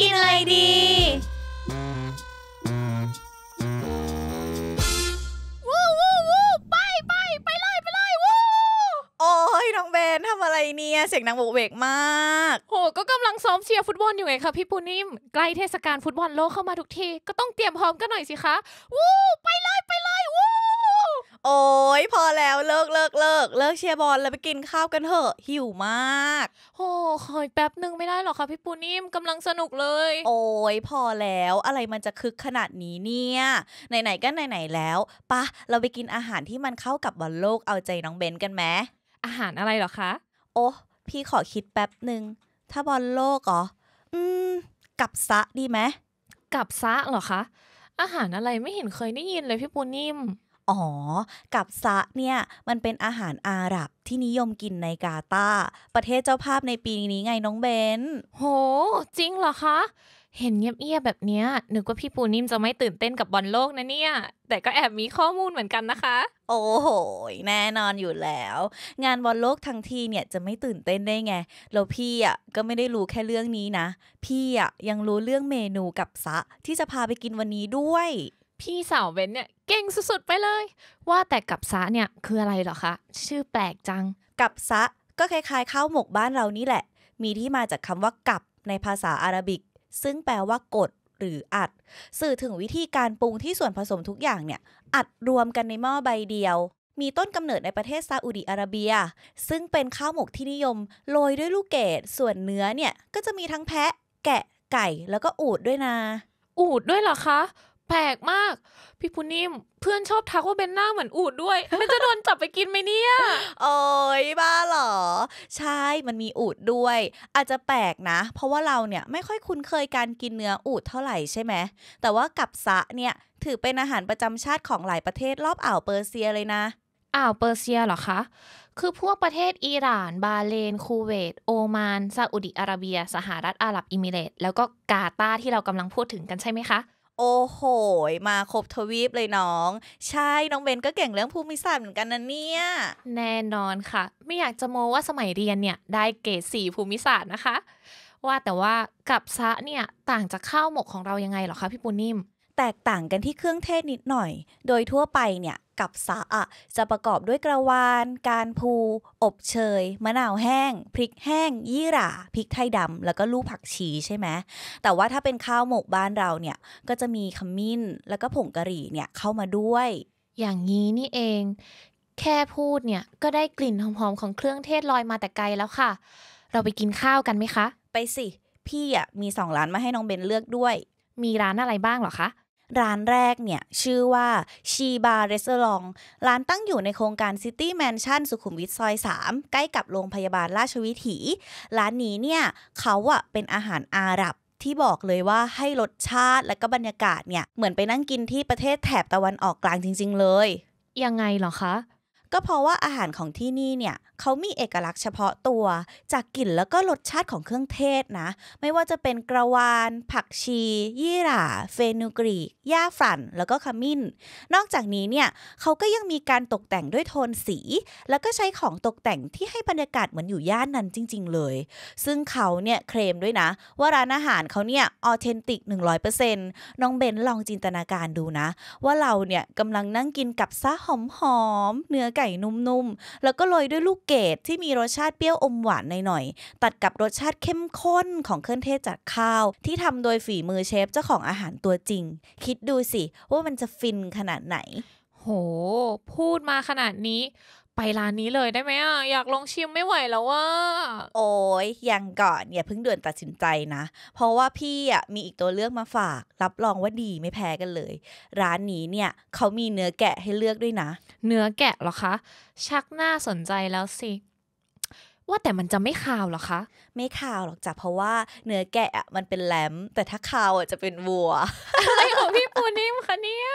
กินอะไรดี วู้วู้วู้ไปไปไปเลยไปเลยวู้โอ้ยน้องเบนทำอะไรเนี่ย เสียงนางโบกเวกมาก โหก็กำลังซ้อมเชียร์ฟุตบอลอยู่ไงคะพี่ปูนิ่มใกล้เทศกาลฟุตบอลโลกเข้ามาทุกที ก็ต้องเตรียมพร้อมกันหน่อยสิคะ วู้ไปเลย ไปยพอแล้ว เลิกเลิกเลิกเลิกเชียร์บอลแล้วไปกินข้าวกันเถอะ หิวมากโอ้ขอแป๊บหนึ่งไม่ได้หรอคะพี่ปูนิ่มกำลังสนุกเลย โอ้ยพอแล้วอะไรมันจะคึกขนาดนี้เนี่ยไหนๆก็ไหนๆแล้วปะเราไปกินอาหารที่มันเข้ากับบอลโลกเอาใจน้องเบนกันไหมอาหารอะไรหรอคะ โอ้พี่ขอคิดแป๊บหนึ่งถ้าบอลโลกเหรออืมกับซะดีไหมกับซะเหรอคะอาหารอะไรไม่เห็นเคยได้ยินเลยพี่ปูนิ่มอ๋อ กับซะเนี่ย มันเป็นอาหารอาหรับที่นิยมกินในกาตาประเทศเจ้าภาพในปีนี้ไงน้องเบนโห จริงเหรอคะ เห็นเงียบๆแบบเนี้ยนึกว่าพี่ปูนิ่มจะไม่ตื่นเต้นกับบอลโลกนะเนี่ย แต่ก็แอบมีข้อมูลเหมือนกันนะคะ โอ้โหแน่นอนอยู่แล้ว งานบอลโลกทั้งทีเนี่ยจะไม่ตื่นเต้นได้ไงแล้วพี่อ่ะก็ไม่ได้รู้แค่เรื่องนี้นะ พี่อ่ะยังรู้เรื่องเมนูกับซะ ที่จะพาไปกินวันนี้ด้วยพี่สาวเบนเนี่ยเก่งสุดๆ ไปเลย ว่าแต่กับซะเนี่ยคืออะไรหรอคะ ชื่อแปลกจัง กับซะ ก็คล้ายๆ ข้าวหมกบ้านเรานี่แหละ มีที่มาจากคำว่า กับในภาษาอาหรับิกซึ่งแปลว่ากดหรืออัด สื่อถึงวิธีการปรุงที่ส่วนผสมทุกอย่างเนี่ยอัดรวมกันในหม้อใบเดียว มีต้นกำเนิดในประเทศซาอุดิอาระเบีย ซึ่งเป็นข้าวหมกที่นิยมโรยด้วยลูกเกด ส่วนเนื้อเนี่ยก็จะมีทั้งแพะ แกะ ไก่ แล้วก็อูดด้วยนะ อูดด้วยเหรอคะแปลกมากพี่ปูนิ่มเพื่อนชอบทักว่าเบนหน้าเหมือนอูดด้วยมันจะโดนจับไปกินไหมเนี่ยโอ้ยบ้าหรอใช่มันมีอูดด้วย อาจจะแปลกนะ เพราะว่าเราเนี่ยไม่ค่อยคุ้นเคยการกินเนื้ออูดเท่าไหร่ใช่ไหมแต่ว่ากับซะเนี่ยถือเป็นอาหารประจำชาติของหลายประเทศรอบอ่าวเปอร์เซียเลยนะอ่าวเปอร์เซียเหรอคะคือพวกประเทศอิหร่าน บาเลน คูเวตโอมานซาอุดิอาระเบีย สหรัฐอาหรับอิมิเรต แล้วก็กาตาที่เรากำลังพูดถึงกันใช่ไหมคะโอ้โห มาครบทวีปเลยน้อง ใช่ น้องเบนก็เก่งเรื่องภูมิศาสตร์เหมือนกันนะเนี่ย แน่นอนค่ะ ไม่อยากจะโมว่าสมัยเรียนเนี่ย ได้เกรดสี่ภูมิศาสตร์นะคะ ว่าแต่ว่ากับซะเนี่ย ต่างจากข้าวหมกของเรายังไงหรอคะพี่ปูนิ่มแตกต่างกันที่เครื่องเทศนิดหน่อย โดยทั่วไปเนี่ยกับสาอะ จะประกอบด้วยกระวาน การพู อบเชยมะนาวแห้ง พริกแห้ง ยี่หร่าพริกไทยดำแล้วก็ลูกผักชีใช่ไหมแต่ว่าถ้าเป็นข้าวหมกบ้านเราเนี่ยก็จะมีขมิ้นแล้วก็ผงกะหรี่เนี่ยเข้ามาด้วย อย่างนี้นี่เอง แค่พูดเนี่ย ก็ได้กลิ่นหอมๆของเครื่องเทศลอยมาแต่ไกลแล้วค่ะ เราไปกินข้าวกันไหมคะ ไปสิพี่อ่ะมีสองร้านมาให้น้องเบนเลือกด้วย มีร้านอะไรบ้างหรอคะร้านแรกเนี่ย ชื่อว่าชีบาร์เรสเซอรองร้านตั้งอยู่ในโครงการซิตี้แมนชั่นสุขุมวิทซอย 3 ใกล้กับโรงพยาบาลราชวิถี ร้านนี้เนี่ยเขาอะเป็นอาหารอาหรับ ที่บอกเลยว่าให้รสชาติและก็บรรยากาศเนี่ยเหมือนไปนั่งกินที่ประเทศแถบตะวันออกกลางจริงๆเลย ยังไงเหรอคะก็เพราะว่าอาหารของที่นี่เนี่ยเขามีเอกลักษณ์เฉพาะตัว จากกลิ่นแล้วก็รสชาติของเครื่องเทศนะ ไม่ว่าจะเป็นกระวาน ผักชี ยี่หร่า เฟนูกรีกหญ้าฝรั่นแล้วก็ขมิ้น นอกจากนี้เนี่ยเขาก็ยังมีการตกแต่งด้วยโทนสี แล้วก็ใช้ของตกแต่งที่ให้บรรยากาศเหมือนอยู่ย่านนั้นจริง ๆ เลย ซึ่งเขาเนี่ยเคลมด้วยนะว่าร้านอาหารเขาเนี่ยออเทนติก100%น้องเบนลองจินตนาการดูนะ ว่าเราเนี่ยกำลังนั่งกินกับซาหอมๆเนื้อก่นุ่มๆ แล้วก็โรยด้วยลูกเกดที่มีรสชาติเปรี้ยวอมหวานหน่อยๆ ตัดกับรสชาติเข้มข้นของเครื่องเทศจากข้าว ที่ทำโดยฝีมือเชฟเจ้าของอาหารตัวจริง คิดดูสิว่ามันจะฟินขนาดไหน โห พูดมาขนาดนี้ไปร้านนี้เลยได้ไหมอ่ะ อยากลองชิมไม่ไหวแล้วว่าโอ้ยยังก่อนอย่าเพิ่งด่วนตัดสินใจนะเพราะว่าพี่อ่ะมีอีกตัวเลือกมาฝาก รับรองว่าดีไม่แพ้กันเลย ร้านนี้เนี่ยเขามีเนื้อแกะให้เลือกด้วยนะ เนื้อแกะหรอคะชักน่าสนใจแล้วสิ ว่าแต่มันจะไม่คาวหรอคะ ไม่คาวหรอกจ้ะเพราะว่าเนื้อแกะมันเป็นแหลมแต่ถ้าคาวอ่ะจะเป็นวัวอะไรของพี่คันนี้มคะเนี่ย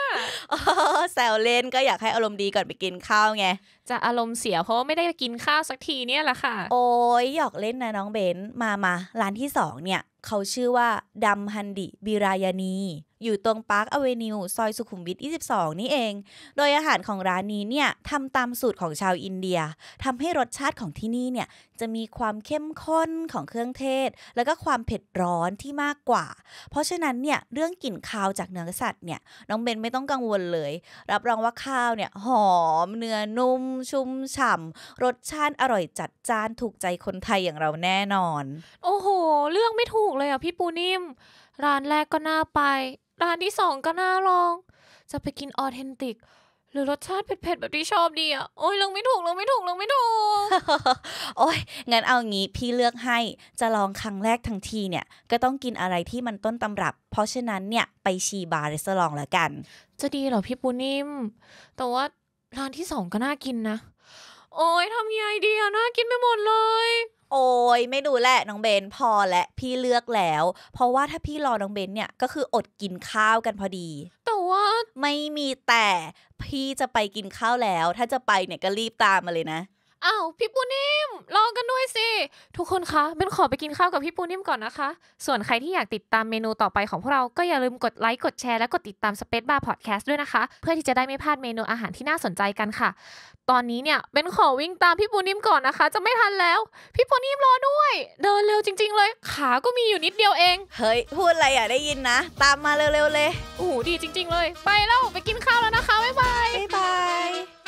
แซวเล่นก็อยากให้อารมณ์ดีก่อนไปกินข้าวไง จะอารมณ์เสียเพราะไม่ได้กินข้าวสักทีเนี่ยแหละค่ะโอ้ยหยอกเล่นนะน้องเบนมามาร้านที่สองเนี่ยเขาชื่อว่าดำฮันดิบิรายานีอยู่ตรงปาร์คอเวนิวซอยสุขุมวิท 22 นี่เอง โดยอาหารของร้านนี้เนี่ยทำตามสูตรของชาวอินเดีย ทำให้รสชาติของที่นี่เนี่ย จะมีความเข้มข้นของเครื่องเทศ แล้วก็ความเผ็ดร้อนที่มากกว่า เพราะฉะนั้นเนี่ย เรื่องกลิ่นคาวจากเนื้อสัตว์เนี่ย น้องเบนไม่ต้องกังวลเลย รับรองว่าข้าวเนี่ย หอมเนื้อนุ่มชุ่มฉ่ำรสชาติอร่อยจัดจ้านถูกใจคนไทยอย่างเราแน่นอน โอ้โหเลือกไม่ถูกเลยอ่ะพี่ปูนิ่ม ร้านแรกก็น่าไป ร้านที่สองก็น่าลอง จะไปกินออเทนติก หรือรสชาติเผ็ดๆแบบที่ชอบดีอ่ะโอ้ยเลือกไม่ถูกเลือกไม่ถูกเลือกไม่ถูก โอ้ยงั้นเอางี้พี่เลือกให้ จะลองครั้งแรกทั้งทีเนี่ย ก็ต้องกินอะไรที่มันต้นตำรับ เพราะฉะนั้นเนี่ยไปชีบาร์เรสลองแล้วกัน จะดีเหรอพี่ปูนิ่ม แต่ว่าร้านที่สองก็น่ากินนะโอ้ยทำยังไงดีอะน่ากินไม่หมดเลย โอ้ยไม่ดูแหละน้องเบน พอและพี่เลือกแล้ว เพราะว่าถ้าพี่รอน้องเบนเนี่ย ก็คืออดกินข้าวกันพอดีแต่ว่าไม่มีแต่ พี่จะไปกินข้าวแล้ว ถ้าจะไปเนี่ยก็รีบตามมาเลยนะอ้าวพี่ปูนิ่มลองกันด้วยสิทุกคนคะเบนขอไปกินข้าวกับพี่ปูนิ่มก่อนนะคะ ส่วนใครที่อยากติดตามเมนูต่อไปของพวกเรา ก็อย่าลืมกดไลค์กดแชร์และกดติดตาม Space Bar Podcast ด้วยนะคะ เพื่อที่จะได้ไม่พลาดเมนูอาหารที่น่าสนใจกันค่ะตอนนี้เนี่ยเบนขอวิ่งตามพี่ปูนิ่มก่อนนะคะ จะไม่ทันแล้ว พี่ปูนิ่มรอด้วย เดินเร็วจริง ๆเลย ขาก็มีอยู่นิดเดียวเอง เฮ้ยพูดอะไรอ่ะได้ยินนะตามมาเร็วๆเลยโอ้โหดีจริง ๆ เลย ไปแล้วไปกินข้าวแล้วนะคะบ๊ายบายบ๊ายบาย